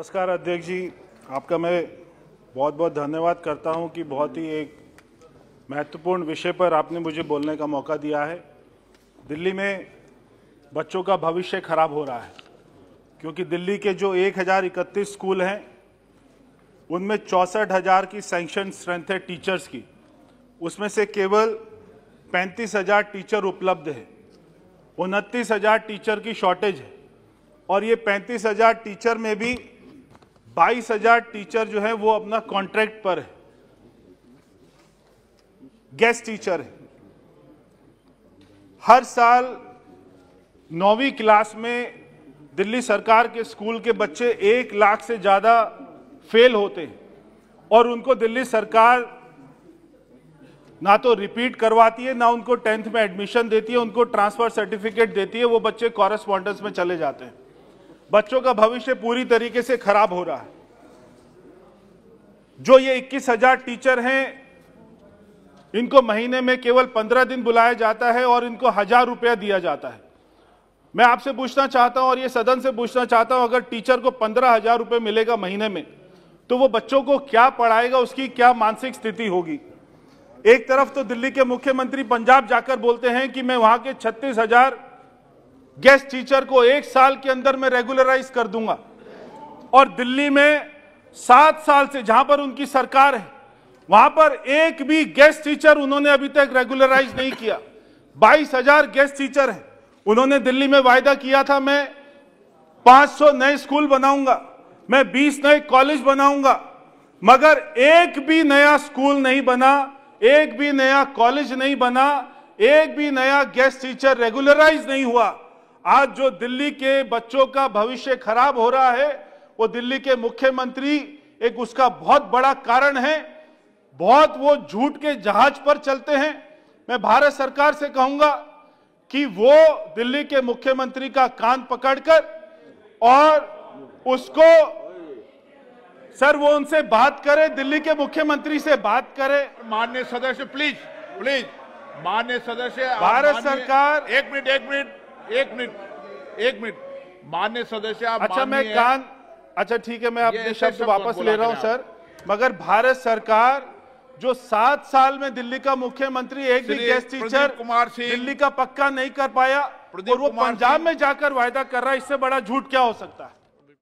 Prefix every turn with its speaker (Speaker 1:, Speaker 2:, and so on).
Speaker 1: नमस्कार अध्यक्ष जी आपका मैं बहुत बहुत धन्यवाद करता हूं कि बहुत ही एक महत्वपूर्ण विषय पर आपने मुझे बोलने का मौका दिया है दिल्ली में बच्चों का भविष्य खराब हो रहा है क्योंकि दिल्ली के जो एक हज़ार इकतीस स्कूल हैं उनमें चौंसठ हज़ार की सैंक्शन स्ट्रेंथ है टीचर्स की उसमें से केवल पैंतीस हज़ार टीचर उपलब्ध है उनतीस हज़ार टीचर की शॉर्टेज है और ये पैंतीस हज़ार टीचर में भी बाईस हजार टीचर जो है वो अपना कॉन्ट्रैक्ट पर है गेस्ट टीचर है हर साल नौवीं क्लास में दिल्ली सरकार के स्कूल के बच्चे एक लाख से ज़्यादा फेल होते हैं और उनको दिल्ली सरकार ना तो रिपीट करवाती है ना उनको टेंथ में एडमिशन देती है उनको ट्रांसफ़र सर्टिफिकेट देती है वो बच्चे कॉरेस्पॉन्डेंस में चले जाते हैं बच्चों का भविष्य पूरी तरीके से खराब हो रहा है जो ये इक्कीस हजार टीचर हैं इनको महीने में केवल पंद्रह दिन बुलाया जाता है और इनको हजार रुपया दिया जाता है मैं आपसे पूछना चाहता हूं और ये सदन से पूछना चाहता हूं अगर टीचर को पंद्रह हजार रुपये मिलेगा महीने में तो वो बच्चों को क्या पढ़ाएगा उसकी क्या मानसिक स्थिति होगी एक तरफ तो दिल्ली के मुख्यमंत्री पंजाब जाकर बोलते हैं कि मैं वहां के छत्तीस हजार गेस्ट टीचर को एक साल के अंदर मैं रेगुलराइज कर दूंगा और दिल्ली में सात साल से जहां पर उनकी सरकार है वहां पर एक भी गेस्ट टीचर उन्होंने अभी तक रेगुलराइज नहीं किया बाईस हजार गेस्ट टीचर हैं उन्होंने दिल्ली में वायदा किया था मैं 500 नए स्कूल बनाऊंगा मैं 20 नए कॉलेज बनाऊंगा मगर एक भी नया स्कूल नहीं बना एक भी नया कॉलेज नहीं बना एक भी नया गेस्ट टीचर रेगुलराइज नहीं हुआ आज जो दिल्ली के बच्चों का भविष्य खराब हो रहा है वो दिल्ली के मुख्यमंत्री एक उसका बहुत बड़ा कारण है बहुत वो झूठ के जहाज पर चलते हैं मैं भारत सरकार से कहूंगा कि वो दिल्ली के मुख्यमंत्री का कान पकड़कर और उसको सर वो उनसे बात करे दिल्ली के मुख्यमंत्री से बात करे मान्य सदस्य प्लीज प्लीज मान्य सदस्य भारत सरकार एक मिनट एक मिनट एक मिनट एक मिनट मान्य सदस्य आप अच्छा मैं कान अच्छा ठीक है मैं अपने शब्द वापस ले रहा हूं सर मगर भारत सरकार जो सात साल में दिल्ली का मुख्यमंत्री एक भी गेस्ट टीचर कुमार सिंह दिल्ली का पक्का नहीं कर पाया और वो पंजाब में जाकर वायदा कर रहा है इससे बड़ा झूठ क्या हो सकता है